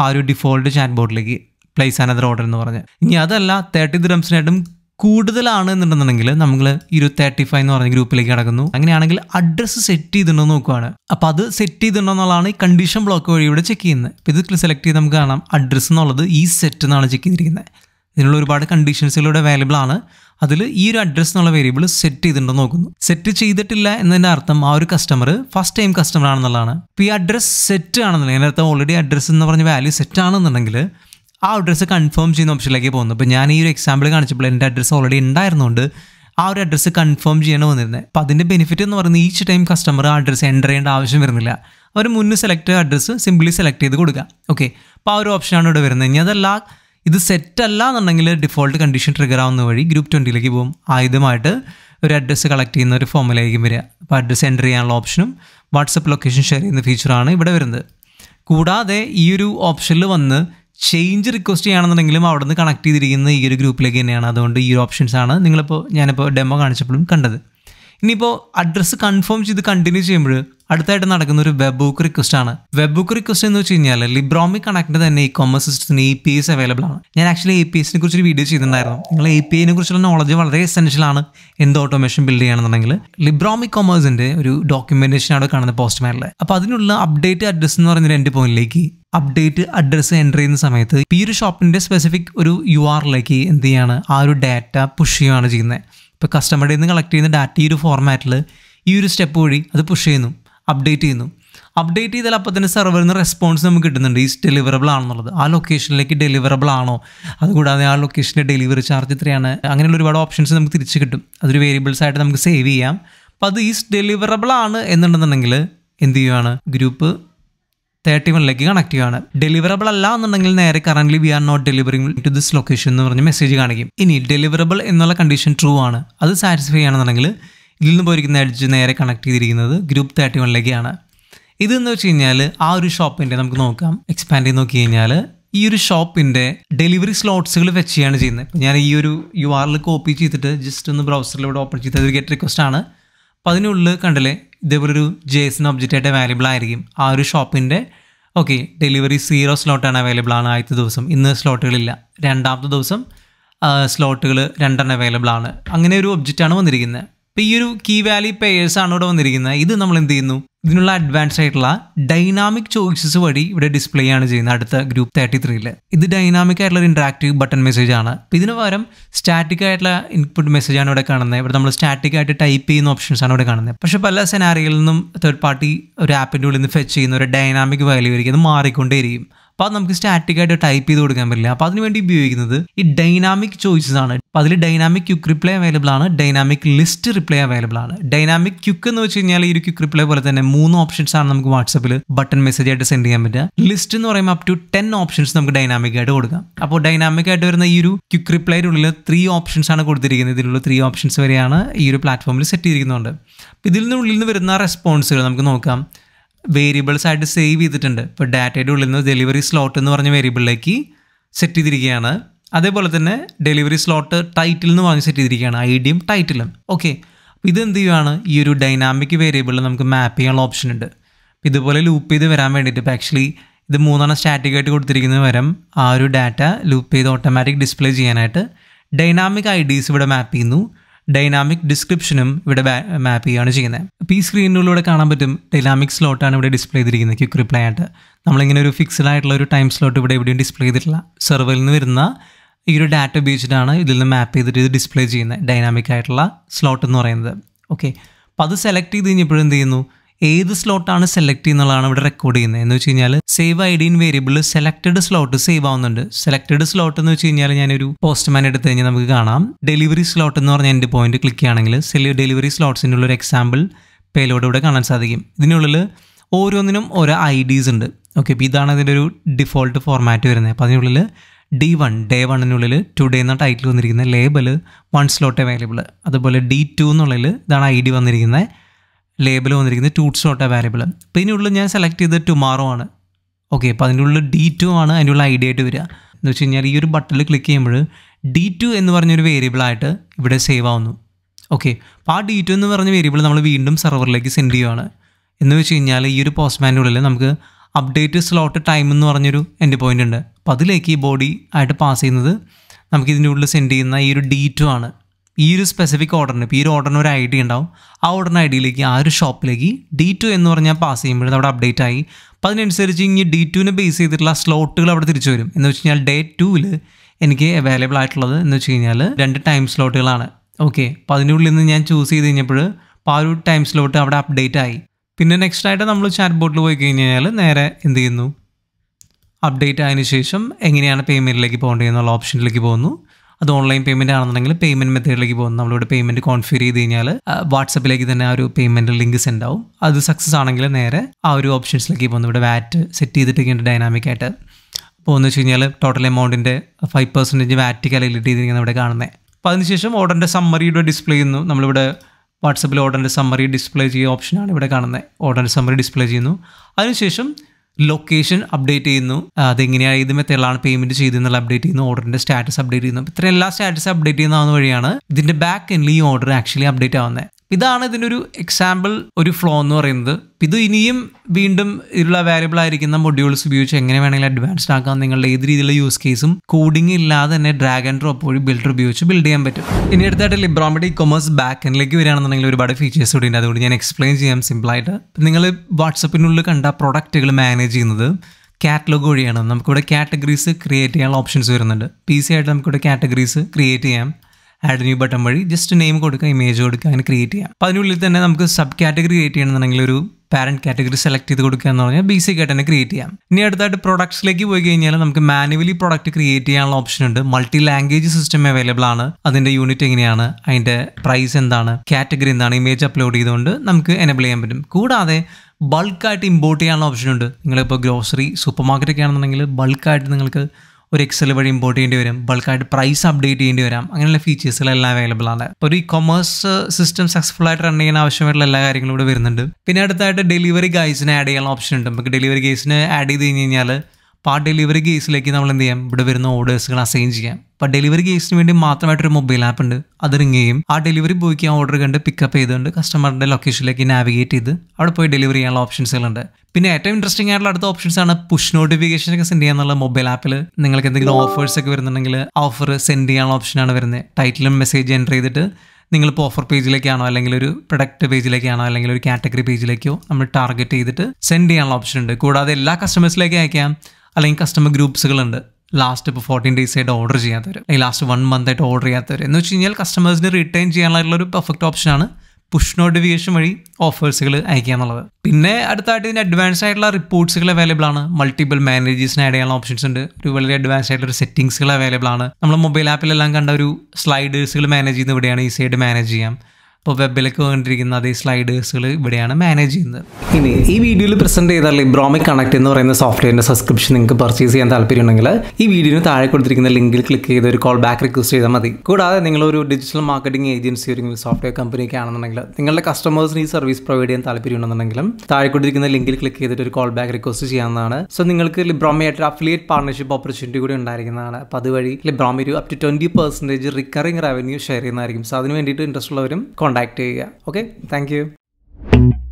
ആ ഒരു ഡിഫോൾട്ട് ചാറ്റ് ബോർഡിലേക്ക് പ്ലേസ് അനദർ ഓർഡർ എന്ന് പറഞ്ഞ് ഇനി അതല്ല തേർട്ടി ദ്രംസിനായിട്ടും കൂടുതലാണ് എന്നുണ്ടെന്നുണ്ടെങ്കിൽ നമ്മൾ ഇരു തേർട്ടി ഫൈവ് എന്ന് പറഞ്ഞ ഗ്രൂപ്പിലേക്ക് കിടക്കുന്നു അങ്ങനെയാണെങ്കിൽ അഡ്രസ്സ് സെറ്റ് ചെയ്തിട്ടുണ്ടോ എന്ന് നോക്കുവാണ് അപ്പോൾ അത് സെറ്റ് ചെയ്തിട്ടുണ്ടോ എന്നുള്ളതാണ് ഈ കണ്ടീഷൻ ബ്ലോക്ക് വഴി ഇവിടെ ചെക്ക് ചെയ്യുന്നത് ഇത് സെലക്ട് ചെയ്ത് നമുക്ക് കാണാം അഡ്രസ്സ് എന്നുള്ളത് ഈ സെറ്റ് എന്നാണ് ചെക്ക് ചെയ്തിരിക്കുന്നത് ഇതിനുള്ള ഒരുപാട് കണ്ടീഷൻസുകൾ ഇവിടെ അവൈലബിൾ ആണ് അതിൽ ഈ ഒരു അഡ്രസ് എന്നുള്ള വേരിയബിൾ സെറ്റ് ചെയ്തിട്ടുണ്ടോ നോക്കുന്നു സെറ്റ് ചെയ്തിട്ടില്ല എന്നതിൻ്റെ അർത്ഥം ആ ഒരു കസ്റ്റമർ ഫസ്റ്റ് ടൈം കസ്റ്റമർ ആണെന്നുള്ളതാണ് ഇപ്പോൾ ഈ അഡ്രസ് സെറ്റ് ആണെന്നുണ്ടെങ്കിൽ അതിനകത്ത് ഓൾറെഡി അഡ്രസ്സ് എന്ന് പറഞ്ഞ വാല്യൂ സെറ്റ് ആണെന്നുണ്ടെങ്കിൽ ആ അഡ്രസ്സ് കൺഫേം ചെയ്യുന്ന ഓപ്ഷനിലേക്ക് പോകുന്നു അപ്പോൾ ഞാൻ ഈ ഒരു എക്സാമ്പിൾ കാണിച്ചപ്പോൾ എൻ്റെ അഡ്രസ്സ് ഓൾറെഡി ഉണ്ടായിരുന്നുകൊണ്ട് ആ ഒരു അഡ്രസ്സ് കൺഫേം ചെയ്യണം വന്നിരുന്നത് അപ്പോൾ അതിൻ്റെ ബെനിഫിറ്റ് എന്ന് പറയുന്നത് ഈച്ച് ടൈം കസ്റ്റമർ ആ അഡ്രസ്സ് എൻ്റർ ചെയ്യേണ്ട ആവശ്യം വരുന്നില്ല അവർ മുന്നേ സെലക്ട് ചെയ്ത അഡ്രസ്സ് സിംപ്ലി സെലക്ട് ചെയ്ത് കൊടുക്കുക ഓക്കെ അപ്പോൾ ആ ഒരു ഓപ്ഷനാണ് ഇവിടെ വരുന്നത് ഇനി അതല്ല ഇത് സെറ്റ് അല്ല എന്നുണ്ടെങ്കിൽ ഡിഫോൾട്ട് കണ്ടീഷൻ ട്രിഗർ ആവുന്ന വഴി ഗ്രൂപ്പ് ട്വൻറ്റിയിലേക്ക് പോകും ആദ്യമായിട്ട് ഒരു അഡ്രസ്സ് കളക്ട് ചെയ്യുന്ന ഒരു ഫോമിലായിരിക്കും വരിക അപ്പോൾ അഡ്രസ്സ് എൻ്റർ ചെയ്യാനുള്ള ഓപ്ഷനും വാട്സപ്പ് ലൊക്കേഷൻ ഷെയർ ചെയ്യുന്ന ഫീച്ചറാണ് ഇവിടെ വരുന്നത് കൂടാതെ ഈ ഒരു ഓപ്ഷനിൽ വന്ന് ചേഞ്ച് റിക്വസ്റ്റ് ചെയ്യുകയാണെന്നുണ്ടെങ്കിലും അവിടെ നിന്ന് കണക്ട് ചെയ്തിരിക്കുന്ന ഈ ഒരു ഗ്രൂപ്പിലേക്ക് തന്നെയാണ് അതുകൊണ്ട് ഈ ഓപ്ഷൻസ് ആണ് നിങ്ങളിപ്പോൾ ഞാനിപ്പോൾ ഡെമോ കാണിച്ചപ്പോഴും കണ്ടത് ഇനിയിപ്പോൾ അഡ്രസ്സ് കൺഫേം ചെയ്ത് കണ്ടിന്യൂ ചെയ്യുമ്പോൾ അടുത്തായിട്ട് നടക്കുന്ന ഒരു വെബ് ബുക്ക് റിക്വസ്റ്റ് ആണ് വെബ് ബുക്ക് റിക്വസ്റ്റ് എന്ന് വെച്ച് കഴിഞ്ഞാൽ ലിബ്രോമി കണക്ട് തന്നെ ഈ കോമേഴ്സ് സിസ്റ്റത്തിന് ഇ പി എസ് അവൈലബിൾ ആണ് ഞാൻ ആക്ച്വലി ഇ പി എസിനെ കുറിച്ച് ഒരു വീഡിയോ ചെയ്തിട്ടുണ്ടായിരുന്നു നിങ്ങൾ ഇ e പി എനെ കുറിച്ചുള്ള നോളജ് വളരെ എസെൻഷ്യൽ ആണ് എന്ത് ഓട്ടോമേഷൻ ബിൽഡ് ചെയ്യണമെന്നുണ്ടെങ്കിൽ ലിബ്രോമി കോമേഴ്സിന്റെ ഒരു ഡോക്യുമെന്റേഷൻ ആണ് കാണുന്നത് പോസ്റ്റ് മാനിൽ അപ്പോൾ അതിനുള്ള അപ്ഡേറ്റ് അഡ്രസ് എന്ന് പറയുന്ന രണ്ട് പോയിന്റിലേക്ക് അപ്ഡേറ്റ് അഡ്രസ്സ് എൻ്റർ ചെയ്യുന്ന സമയത്ത് ഈ ഒരു ഷോപ്പിന്റെ സ്പെസിഫിക് ഒരു യു ആറിലേക്ക് എന്ത് ചെയ്യാണ് ആ ഒരു ഡാറ്റ പുഷ് ചെയ്യുകയാണ് ചെയ്യുന്നത് ഇപ്പൊ കസ്റ്റമറിൽ നിന്ന് കളക്ട് ചെയ്യുന്ന ഡാറ്റ ഈ ഒരു ഫോർമാറ്റിൽ ഈ ഒരു സ്റ്റെപ്പ് വഴി അത് പുഷ് ചെയ്യുന്നു അപ്ഡേറ്റ് ചെയ്യുന്നു അപ്ഡേറ്റ് ചെയ്താൽ അപ്പോൾ തന്നെ സെർവറിൽ നിന്ന് റെസ്പോൺസ് നമുക്ക് കിട്ടുന്നുണ്ട് ഈ ഡെലിവറബിൾ ആണെന്നുള്ളത് ആ ലൊക്കേഷനിലേക്ക് ഡെലിവറബിൾ ആണോ അതുകൂടാതെ ആ ലൊക്കേഷൻ്റെ ഡെലിവറി ചാർജ് എത്രയാണ് അങ്ങനെയുള്ള ഒരുപാട് ഓപ്ഷൻസ് നമുക്ക് തിരിച്ച് കിട്ടും അതൊരു വേരിയബിൾസ് ആയിട്ട് നമുക്ക് സേവ് ചെയ്യാം അപ്പോൾ അത് ഈസ് ഡെലിവറബിൾ ആണ് എന്നുണ്ടെന്നുണ്ടെങ്കിൽ എന്ത് ചെയ്യുവാണ് ഗ്രൂപ്പ് തേർട്ടി വണ്ണിലേക്ക് കണക്ട് ചെയ്യുകയാണ് ഡെലിവറബിൾ അല്ല എന്നുണ്ടെങ്കിൽ നേരെ current we are not delivering to this location എന്ന് പറഞ്ഞ് മെസ്സേജ് കാണിക്കും ഇനി ഡെലിവറബിൾ എന്നുള്ള കണ്ടീഷൻ ട്രൂ ആണ് അത് സാറ്റിസ്ഫൈ ആണെന്നുണ്ടെങ്കിൽ ഇതിൽ നിന്ന് പോയിരിക്കുന്ന എഡ്ജ് നേരെ കണക്ട് ചെയ്തിരിക്കുന്നത് ഗ്രൂപ്പ് തേർട്ടി വണ്ണിലേക്കാണ് ഇതെന്ന് വെച്ച് കഴിഞ്ഞാൽ ആ ഒരു ഷോപ്പിൻ്റെ നമുക്ക് നോക്കാം എക്സ്പാൻഡ് ചെയ്ത് നോക്കി കഴിഞ്ഞാൽ ഈ ഒരു ഷോപ്പിൻ്റെ ഡെലിവറി സ്ലോട്ട്സുകൾ വെച്ച് ചെയ്യാണ് ചെയ്യുന്നത് ഇപ്പം ഞാൻ ഈ ഒരു യു ആറിൽ കോപ്പി ചെയ്തിട്ട് ജസ്റ്റ് ഒന്ന് ബ്രൗസറിലൂടെ ഓപ്പൺ ചെയ്ത് ഒരു ഗെറ്റ് റിക്വസ്റ്റ് ആണ് അപ്പോൾ അതിനുള്ളിൽ കണ്ടല്ലേ ഇതേപോലെ ഒരു ഒബ്ജക്റ്റ് ആയിട്ട് അവൈലബിൾ ആയിരിക്കും ആ ഒരു ഷോപ്പിൻ്റെ ഓക്കെ ഡെലിവറി സീറോ സ്ലോട്ടാണ് അവൈലബിൾ ആണ് ആദ്യത്തെ ദിവസം ഇന്ന് സ്ലോട്ടുകളില്ല രണ്ടാമത്തെ ദിവസം സ്ലോട്ടുകൾ രണ്ടെണ്ണം അവൈലബിൾ ആണ് അങ്ങനെ ഒരു ഒബ്ജക്റ്റാണ് വന്നിരിക്കുന്നത് ഇപ്പോൾ ഈ ഒരു കീ വാല്യൂ ആണ് ഇവിടെ വന്നിരിക്കുന്നത് ഇത് നമ്മൾ എന്ത് ചെയ്യുന്നു ഇതിനുള്ള അഡ്വാൻസ് ആയിട്ടുള്ള ഡൈനാമിക് ചോയ്സസ് വഴി ഇവിടെ ഡിസ്പ്ലേ ആണ് ചെയ്യുന്നത് അടുത്ത ഗ്രൂപ്പ് തേർട്ടി ത്രീയിൽ ഇത് ഡൈനാമിക് ആയിട്ടുള്ള ഒരു ഇൻട്രാക്റ്റീവ് ബട്ടൺ മെസ്സേജ് ആണ് ഇതിന് പകരം സ്റ്റാറ്റിക് ആയിട്ടുള്ള ഇൻപുട്ട് മെസ്സേജ് ആണ് ഇവിടെ കാണുന്നത് ഇവിടെ നമ്മൾ സ്റ്റാറ്റിക് ആയിട്ട് ടൈപ്പ് ചെയ്യുന്ന ഓപ്ഷൻസ് ആണ് ഇവിടെ കാണുന്നത് പക്ഷെ പല സെനാറിയിൽ നിന്നും തേർഡ് പാർട്ടി ഒരു ആപ്പിൻ്റെ ഉള്ളിൽ നിന്ന് ഫെച്ച് ചെയ്യുന്ന ഒരു ഡൈനാമിക് വാല്യൂ ആയിരിക്കും അത് മാറിക്കൊണ്ടേയിരിക്കും അപ്പോൾ അത് നമുക്ക് സ്റ്റാറ്റിക്കായിട്ട് ടൈപ്പ് ചെയ്ത് കൊടുക്കാൻ പറ്റില്ല അപ്പോൾ അതിനുവേണ്ടി ഉപയോഗിക്കുന്നത് ഈ ഡൈനാമിക് ചോയ്സസ് ആണ് അപ്പോൾ അതിൽ ഡൈനാമിക് ക്യുക്ക് റിപ്ലൈ അവൈലബിൾ ആണ് ഡൈനാമിക് ലിസ്റ്റ് റിപ്ലൈ അവൈലബിൾ ആണ് ഡൈനാമിക് ക്യുക്ക് എന്ന് വെച്ച് കഴിഞ്ഞാൽ ഈ ഒരു ക്യുക്ക് റിപ്ലൈ പോലെ തന്നെ മൂന്ന് ഓപ്ഷൻസ് ആണ് നമുക്ക് വാട്സപ്പിൽ ബട്ടൺ മെസ്സേജ് ആയിട്ട് സെൻഡ് ചെയ്യാൻ പറ്റുക ലിസ്റ്റ് എന്ന് പറയുമ്പോൾ അപ് ടു ടെൻ ഓപ്ഷൻസ് നമുക്ക് ഡൈനാമിക് ആയിട്ട് കൊടുക്കാം അപ്പോൾ ഡൈനാമിക് ആയിട്ട് വരുന്ന ഈ ഒരു ക്യുക്ക് റിപ്ലൈയുടെ ഉള്ളിൽ ത്രീ ഓപ്ഷൻസ് ആണ് കൊടുത്തിരിക്കുന്നത് ഇതിലുള്ള ത്രീ ഓപ്ഷൻസ് വരെയാണ് ഈ ഒരു പ്ലാറ്റ്ഫോമിൽ സെറ്റ് ചെയ്തിരിക്കുന്നുണ്ട് ഇതിൽ നിന്നുള്ളിൽ നിന്ന് വരുന്ന റെസ്പോൺസുകൾ നമുക്ക് നോക്കാം വേരിയബിൾസ് ആയിട്ട് സേവ് ചെയ്തിട്ടുണ്ട് ഇപ്പോൾ ഡാറ്റയുടെ ഉള്ളിൽ നിന്ന് ഡെലിവറി സ്ലോട്ട് എന്ന് പറഞ്ഞ വേരിയബിളിലേക്ക് സെറ്റ് ചെയ്തിരിക്കുകയാണ് അതേപോലെ തന്നെ ഡെലിവറി സ്ലോട്ട് ടൈറ്റിൽ എന്ന് വാങ്ങി സെറ്റ് ചെയ്തിരിക്കുകയാണ് ഐ ഡിയും ടൈറ്റിലും ഓക്കെ ഇത് എന്ത് ചെയ്യുകയാണ് ഈ ഒരു ഡൈനാമിക് വേരിയബിളിൽ നമുക്ക് മാപ്പ് ചെയ്യാനുള്ള ഓപ്ഷൻ ഉണ്ട് ഇതുപോലെ ലൂപ്പ് ചെയ്ത് വരാൻ വേണ്ടിയിട്ട് ഇപ്പോൾ ആക്ച്വലി ഇത് മൂന്നെണ്ണം സ്റ്റാറ്റിക് ആയിട്ട് കൊടുത്തിരിക്കുന്ന വരം ആ ഒരു ഡാറ്റ ലൂപ്പ് ചെയ്ത് ഓട്ടോമാറ്റിക് ഡിസ്പ്ലേ ചെയ്യാനായിട്ട് ഡൈനാമിക് ഐ ഡീസ് ഇവിടെ മാപ്പ് ചെയ്യുന്നു ഡൈനാമിക് ഡിസ്ക്രിപ്ഷനും ഇവിടെ മാപ്പ് ചെയ്യുകയാണ് ചെയ്യുന്നത് അപ്പോൾ ഈ സ്ക്രീനിലൂടെ കാണാൻ പറ്റും ഡൈനാമിക് സ്ലോട്ടാണ് ഇവിടെ ഡിസ്പ്ലേ ചെയ്തിരിക്കുന്നത് ക്യുക്ക് റിപ്ലൈ ആയിട്ട് നമ്മളിങ്ങനെ ഒരു ഫിക്സ്ഡ് ആയിട്ടുള്ള ഒരു ടൈം സ്ലോട്ട് ഇവിടെ എവിടെയും ഡിസ്പ്ലേ ചെയ്തിട്ടില്ല സെർവറിൽ നിന്ന് വരുന്ന ഈ ഒരു ഡാറ്റ ഉപയോഗിച്ചിട്ടാണ് ഇതിൽ നിന്ന് മാപ്പ് ചെയ്തിട്ട് ഇത് ഡിസ്പ്ലേ ചെയ്യുന്നത് ഡൈനാമിക് ആയിട്ടുള്ള സ്ലോട്ട് എന്ന് പറയുന്നത് ഓക്കെ അപ്പോൾ അത് സെലക്ട് ചെയ്ത് കഴിഞ്ഞപ്പോഴും എന്ത് ചെയ്യുന്നു ഏത് സ്ലോട്ടാണ് സെലക്ട് ചെയ്യുന്നതാണ് ഇവിടെ റെക്കോർഡ് ചെയ്യുന്നത് എന്ന് വെച്ച് കഴിഞ്ഞാൽ save ID in variable selected slot save ആവുന്നുണ്ട് സെലക്റ്റഡ് സ്ലോട്ട് എന്ന് വെച്ച് കഴിഞ്ഞാൽ ഞാനൊരു പോസ്റ്റ്മാൻ എടുത്തു കഴിഞ്ഞാൽ നമുക്ക് കാണാം ഡെലിവറി സ്ലോട്ട് എന്ന് പറഞ്ഞ എൻ്റെ പോയിന്റ് ക്ലിക്ക് ചെയ്യുകയാണെങ്കിൽ സെല് ഡെലിവറി സ്ലോട്ട്സിൻ്റെ ഉള്ളൊരു എക്സാമ്പിൾ പേലോഡ് ഇവിടെ കാണാൻ സാധിക്കും ഇതിനുള്ളിൽ ഓരോന്നിനും ഓരോ ഐ ഡീസ് ഉണ്ട് ഓക്കെ അപ്പോൾ ഇതാണ് അതിൻ്റെ ഒരു ഡിഫോൾട്ട് ഫോർമാറ്റ് വരുന്നത് അപ്പോൾ അതിനുള്ളിൽ ഡി വൺ ഡേ വണ്ണിനുള്ളിൽ ടുഡേ എന്ന ടൈറ്റിൽ വന്നിരിക്കുന്ന ലേബൽ വൺ സ്ലോട്ട് അവൈലബിൾ അതുപോലെ ഡി ടു എന്നുള്ളിൽ ഇതാണ് ഐ ഡി വന്നിരിക്കുന്നത് ലേബിൾ വന്നിരിക്കുന്നത് ടൂട്ട്സ് നോട്ട് അവൈലബിൾ അപ്പോൾ ഇതിനുള്ളിൽ ഞാൻ സെലക്ട് ചെയ്തത് ടുമാറോ ആണ് ഓക്കെ അപ്പോൾ അതിൻ്റെ ഉള്ളിൽ ഡി ടു ആണ് അതിൻ്റെ ഉള്ള ഐഡിയ ആയിട്ട് വരിക എന്ന് വെച്ച് കഴിഞ്ഞാൽ ഈ ഒരു ബട്ടണിൽ ക്ലിക്ക് ചെയ്യുമ്പോൾ ഡി ടു എന്ന് പറഞ്ഞൊരു വേരിയബിളായിട്ട് ഇവിടെ സേവ് ആവുന്നു ഓക്കെ അപ്പോൾ ആ ഡി ടു എന്ന് പറഞ്ഞ വേരിയബിൾ നമ്മൾ വീണ്ടും സെർവറിലേക്ക് സെൻഡ് ചെയ്യുകയാണ് എന്ന് വെച്ച് കഴിഞ്ഞാൽ ഈ ഒരു പോസ്റ്റ്മാൻ്റെ ഉള്ളിൽ നമുക്ക് അപ്ഡേറ്റ് സ്ലോട്ട് ടൈം എന്ന് പറഞ്ഞൊരു എൻഡ് പോയിൻ്റ് ഉണ്ട് അപ്പോൾ അതിലേക്ക് ഈ ബോഡി ആയിട്ട് പാസ് ചെയ്യുന്നത് നമുക്ക് ഇതിൻ്റെ ഉള്ളിൽ സെൻഡ് ചെയ്യുന്ന ഈ ഒരു ഡി ടു ആണ് ഈ ഒരു സ്പെസിഫിക് ഓർഡറിന് ഇപ്പോൾ ഈ ഒരു ഓർഡറിന് ഒരു ഐ ഡി ഉണ്ടാവും ആ ഓർഡറിന് ഐ ഡിയിലേക്ക് ആ ഒരു ഷോപ്പിലേക്ക് ഡി ടു എന്ന് പറഞ്ഞാൽ പാസ് ചെയ്യുമ്പോഴത് അവിടെ അപ്ഡേറ്റ് ആയി അപ്പം അതിനനുസരിച്ച് ഇനി ഡി ടുവിനെ ബേസ് ചെയ്തിട്ടുള്ള സ്ലോട്ടുകൾ അവിടെ തിരിച്ചു വരും എന്ന് വെച്ച് കഴിഞ്ഞാൽ ഡേ ടുവിൽ എനിക്ക് അവൈലബിൾ ആയിട്ടുള്ളത് എന്ന് വെച്ച് കഴിഞ്ഞാൽ രണ്ട് ടൈം സ്ലോട്ടുകളാണ് ഓക്കെ അപ്പോൾ അതിൻ്റെ ഉള്ളിൽ നിന്ന് ഞാൻ ചൂസ് ചെയ്ത് കഴിഞ്ഞപ്പോൾ ആ ഒരു ടൈം സ്ലോട്ട് അവിടെ അപ്ഡേറ്റ് ആയി പിന്നെ നെക്സ്റ്റ് ആയിട്ട് നമ്മൾ ചാറ്റ് ബോട്ടിൽ പോയി കഴിഞ്ഞാൽ നേരെ എന്ത് ചെയ്യുന്നു അപ്ഡേറ്റ് ആയതിനു ശേഷം എങ്ങനെയാണ് പേയ്മെൻറ്റിലേക്ക് പോകേണ്ടത് എന്നുള്ള ഓപ്ഷനിലേക്ക് പോകുന്നു അത് ഓൺലൈൻ പേയ്മെന്റ് ആണെന്നുണ്ടെങ്കിൽ പേയ്മെന്റ് മെത്തേഡിലേക്ക് പോകും നമ്മളിവിടെ പേയ്മെന്റ് കോൺഫിർ ചെയ്ത് കഴിഞ്ഞാൽ വാട്സപ്പിലേക്ക് തന്നെ ആ ഒരു പേയ്മെന്റ് ലിങ്ക് സെൻഡ് ആവും അത് സക്സസ് ആണെങ്കിൽ നേരെ ആ ഒരു ഓപ്ഷൻസിലേക്ക് പോകുന്നു ഇവിടെ വാറ്റ് സെറ്റ് ചെയ്തിട്ടൊക്കെയുണ്ട് ഡൈനാമിക് ആയിട്ട് അപ്പോൾ എന്ന് വെച്ച് കഴിഞ്ഞാൽ ടോട്ടൽ എമൗണ്ടിൻ്റെ ഫൈവ് പെർസെൻറ്റേജ് വാറ്റ് കാലിലേറ്റ് ചെയ്തിരിക്കുന്നത് ഇവിടെ കാണുന്നത് അപ്പോൾ അതിനുശേഷം ഓർഡറിൻ്റെ ഇവിടെ ഡിസ്പ്ലേ ചെയ്യുന്നു നമ്മളിവിടെ വാട്സപ്പിൽ ഓർഡറിൻ്റെ സമ്മറി ഡിസ്പ്ലേ ചെയ്യുന്ന ഓപ്ഷനാണ് ഇവിടെ കാണുന്നത് ഓർഡറിൻ്റെ സമ്മറി ഡിസ്പ്ലേ ചെയ്യുന്നു അതിനുശേഷം ലൊക്കേഷൻ അപ്ഡേറ്റ് ചെയ്യുന്നു അതെങ്ങനെയാണ് ഏത് മെത്തേഡിലാണ് പേയ്മെന്റ് ചെയ്തെന്നുള്ള അപ്ഡേറ്റ് ചെയ്യുന്നു ഓർഡറിന്റെ സ്റ്റാറ്റസ് അപ്ഡേറ്റ് ചെയ്യുന്നു ഇത്ര എല്ലാ സ്റ്റാറ്റസ് അപ്ഡേറ്റ് ചെയ്യുന്ന വഴിയാണ് ഇതിന്റെ ബാക്ക് എൻഡിൽ ഈ ഓർഡർ ആക്ച്വലി അപ്ഡേറ്റ് ആവുന്നത് ഇതാണ് ഇതിനൊരു എക്സാമ്പിൾ ഒരു ഫ്ലോ എന്ന് പറയുന്നത് ഇത് ഇനിയും വീണ്ടും ഇതിലുള്ള അവൈലബിൾ ആയിരിക്കുന്ന മൊഡ്യൂൾസ് ഉപയോഗിച്ച് എങ്ങനെ വേണമെങ്കിലും അഡ്വാൻസ്ഡ് ആക്കാം നിങ്ങളുടെ ഏത് രീതിയിലുള്ള യൂസ് കേസും കോഡിംഗ് ഇല്ലാതെ തന്നെ ഡ്രാഗ് ആൻഡ് ഡ്രോപ്പ് വഴി ബിൽഡർ ഉപയോഗിച്ച് ബിൽഡ് ചെയ്യാൻ പറ്റും ഇനി അടുത്തായിട്ട് ലിബ്രോമഡി കൊമേഴ്സ് ബാക്ക് എൻഡിലേക്ക് വരികയാണെന്നുണ്ടെങ്കിൽ ഒരുപാട് ഫീച്ചേഴ്സ് കൂടി ഉണ്ട് അതുകൊണ്ട് ഞാൻ എക്സ്പ്ലെയിൻ ചെയ്യാം സിമ്പിളായിട്ട് നിങ്ങൾ വാട്സപ്പിനുള്ളിൽ കണ്ട പ്രൊഡക്റ്റുകൾ മാനേജ് ചെയ്യുന്നത് കാറ്റലോഗ് വഴിയാണ് നമുക്കിവിടെ കാറ്റഗറീസ് ക്രിയേറ്റ് ചെയ്യാനുള്ള ഓപ്ഷൻസ് വരുന്നുണ്ട് പി സി ആയിട്ട് നമുക്കിവിടെ കാറ്റഗറീസ് ക്രിയേറ്റ് ചെയ്യാം ആഡ് ന്യൂ ബട്ടൺ വഴി ജസ്റ്റ് നെയിം കൊടുക്കുക ഇമേജ് കൊടുക്കുക അങ്ങനെ ക്രിയേറ്റ് ചെയ്യാം അപ്പോൾ അതിനുള്ളിൽ തന്നെ നമുക്ക് സബ് കാറ്റഗറി ക്രിയേറ്റ് ചെയ്യണമെന്നുണ്ടെങ്കിൽ ഒരു പാരന്റ് കാറ്റഗറി സെലക്ട് ചെയ്ത് കൊടുക്കുക എന്ന് പറഞ്ഞാൽ ബേസിക് ആയിട്ട് തന്നെ ക്രിയേറ്റ് ചെയ്യാം ഇനി അടുത്തായിട്ട് പ്രൊഡക്ട്സിലേക്ക് പോയി കഴിഞ്ഞാൽ നമുക്ക് മാനുവലി പ്രൊഡക്റ്റ് ക്രിയേറ്റ് ചെയ്യാനുള്ള ഓപ്ഷൻ ഉണ്ട് മൾട്ടി ലാംഗ്വേജ് സിസ്റ്റം അവൈലബിൾ ആണ് അതിന്റെ യൂണിറ്റ് എങ്ങനെയാണ് അതിന്റെ പ്രൈസ് എന്താണ് കാറ്റഗറി എന്താണ് ഇമേജ് അപ്ലോഡ് ചെയ്തുകൊണ്ട് നമുക്ക് എനബിൾ ചെയ്യാൻ പറ്റും കൂടാതെ ബൾക്കായിട്ട് ഇമ്പോർട്ട് ചെയ്യാനുള്ള ഓപ്ഷൻ ഉണ്ട് നിങ്ങളിപ്പോൾ ഗ്രോസറി സൂപ്പർ മാർക്കറ്റൊക്കെ ഒക്കെ ആണെന്നുണ്ടെങ്കിൽ ബൾക്കായിട്ട് നിങ്ങൾക്ക് ഒരു എക്സൽ വഴി ഇമ്പോർട്ട് ചെയ്യേണ്ടി വരും ബൾക്കായിട്ട് പ്രൈസ് അപ്ഡേറ്റ് ചെയ്യേണ്ടി വരാം അങ്ങനെയുള്ള ഫീച്ചേഴ്സുകളെല്ലാം അവൈലബിൾ ആണ് ഒരു ഇ കൊമേഴ്സ് സിസ്റ്റം സക്സസ്ഫുൾ ആയിട്ട് റൺ ചെയ്യാൻ ആവശ്യമായിട്ടുള്ള എല്ലാ കാര്യങ്ങളും ഇവിടെ വരുന്നുണ്ട് പിന്നെ അടുത്തായിട്ട് ഡെലിവറി ഗൈസിന് ആഡ് ചെയ്യാനുള്ള ഓപ്ഷൻ ഉണ്ട് നമുക്ക് ഡെലിവറി ഗൈസിന് ആഡ് ചെയ്ത് കഴിഞ്ഞ് കഴിഞ്ഞാൽ അപ്പോൾ ആ ഡെലിവറി കേസിലേക്ക് നമ്മൾ എന്ത് ചെയ്യാം ഇവിടെ വരുന്ന ഓർഡേഴ്സുകൾ അസൈൻ ചെയ്യാം അപ്പോൾ ഡെലിവറി കേസിന് വേണ്ടി മാത്രമായിട്ടൊരു മൊബൈൽ ആപ്പ് ഉണ്ട് അത് റിങ് ചെയ്യും ആ ഡെലിവറി ബോയ്ക്ക് ആ ഓർഡർ കണ്ട് പിക്കപ്പ് ചെയ്തുകൊണ്ട് കസ്റ്റമറിൻ്റെ ലൊക്കേഷനിലേക്ക് നാവിഗേറ്റ് ചെയ്ത് അവിടെ പോയി ഡെലിവറി ചെയ്യാനുള്ള ഓപ്ഷൻസുകളുണ്ട് പിന്നെ ഏറ്റവും ഇൻട്രസ്റ്റിംഗ് ആയിട്ടുള്ള അടുത്ത ഓപ്ഷൻസ് ആണ് പുഷ് നോട്ടിഫിക്കേഷൻ ഒക്കെ സെൻഡ് ചെയ്യാനുള്ള മൊബൈൽ ആപ്പിൽ നിങ്ങൾക്ക് എന്തെങ്കിലും ഓഫേഴ്സ് ഒക്കെ വരുന്നുണ്ടെങ്കിൽ ഓഫർ സെൻഡ് ചെയ്യാനുള്ള ഓപ്ഷനാണ് വരുന്നത് ടൈറ്റിലും മെസ്സേജ് എൻ്റർ ചെയ്തിട്ട് നിങ്ങളിപ്പോൾ ഓഫർ പേജിലേക്കാണോ അല്ലെങ്കിൽ ഒരു പ്രൊഡക്റ്റ് പേജിലേക്കാണോ അല്ലെങ്കിൽ ഒരു കാറ്റഗറി പേജിലേക്കോ നമ്മൾ ടാർഗറ്റ് ചെയ്തിട്ട് സെൻഡ് ചെയ്യാനുള്ള ഓപ്ഷൻ ഉണ്ട് കൂടാതെ എല്ലാ കസ്റ്റമേഴ്സിലേക്കും അയക്കാം അല്ലെങ്കിൽ കസ്റ്റമർ ഗ്രൂപ്പ്സുകളുണ്ട് ലാസ്റ്റ് ഇപ്പോൾ ഫോർട്ടീൻ ഡേയ്സ് ആയിട്ട് ഓർഡർ ചെയ്യാത്തവർ അല്ലെങ്കിൽ ലാസ്റ്റ് വൺ മന്ത് ആയിട്ട് ഓർഡർ ചെയ്യാത്തവർ എന്ന് വെച്ച് കഴിഞ്ഞാൽ കസ്റ്റമേഴ്സിന് റിട്ടേൺ ചെയ്യാനുള്ള ഒരു പെർഫെക്റ്റ് ഓപ്ഷനാണ് പുഷ് നോട്ടിഫിക്കേഷൻ വഴി ഓഫേഴ്സുകൾ അയക്കുക എന്നുള്ളത് പിന്നെ അടുത്തായിട്ട് ഇതിന് അഡ്വാൻസ് ആയിട്ടുള്ള റിപ്പോർട്ട്സുകൾ അവൈലബിൾ ആണ് മൾട്ടിപ്പിൾ മാനേജേഴ്സിന് ആഡ് ചെയ്യാനുള്ള ഓപ്ഷൻസ് ഉണ്ട് ഒരു വളരെ അഡ്വാൻസ് ആയിട്ടുള്ള സെറ്റിംഗ്സുകൾ അവൈലബിൾ ആണ് നമ്മൾ മൊബൈൽ ആപ്പിലെല്ലാം കണ്ട ഒരു സ്ലൈഡേഴ്സുകൾ മാനേജ് ചെയ്യുന്ന ഇവിടെയാണ് ആയിട്ട് മാനേജ് ചെയ്യാം ഇപ്പോൾ വെബിലേക്ക് വേണ്ടിയിരിക്കുന്ന അതേ സ്ലൈഡേഴ്സുകൾ ഇവിടെയാണ് മാനേജ് ചെയ്യുന്നത് ഇനി ഈ വീഡിയോയിൽ പ്രസൻറ്റ് ചെയ്താൽ ബ്രോമിക് കണക്ട് എന്ന് പറയുന്ന സോഫ്റ്റ്വെയറിൻ്റെ സബ്സ്ക്രിപ്ഷൻ നിങ്ങൾക്ക് പർച്ചേസ് ചെയ്യാൻ താല്പര്യമുണ്ടെങ്കിൽ ഈ വീഡിയോ താഴെ കൊടുത്തിരിക്കുന്ന ലിങ്കിൽ ക്ലിക്ക് ചെയ്ത് ഒരു കോൾ ബാക്ക് റിക്വസ്റ്റ് ചെയ്താൽ മതി കൂടാതെ നിങ്ങളൊരു ഡിജിറ്റൽ മാർക്കറ്റിംഗ് ഏജൻസി ഒരു സോഫ്റ്റ്വെയർ കമ്പനിയൊക്കെ ആണെന്നുണ്ടെങ്കിൽ നിങ്ങളുടെ കസ്റ്റമേഴ്സിന് ഈ സർവീസ് പ്രൊവൈഡ് ചെയ്യാൻ താല്പര്യമുണ്ടെന്നുണ്ടെങ്കിലും താഴെ കൊടുത്തിരിക്കുന്ന ലിങ്കിൽ ക്ലിക്ക് ചെയ്തിട്ട് ഒരു കോൾ ബാക്ക് റിക്വസ്റ്റ് ചെയ്യാവുന്നതാണ് സോ നിങ്ങൾക്ക് ലിബ്രോമയായിട്ട് അഫിലിയേറ്റ് പാർട്ണർഷിപ്പ് ഓപ്പർച്യൂണിറ്റി കൂടി ഉണ്ടായിരിക്കുന്നതാണ് അപ്പം അതുവഴി ലിബ്രോമി ഒരു up to twenty percentage recurring revenue share ചെയ്യുന്നതായിരിക്കും സോ അതിന് വേണ്ടിയിട്ട് ഇൻട്രസ്റ്റ് ഉള്ളവരും കോൺടാക്റ്റ് ചെയ്യുക ഓക്കെ താങ്ക്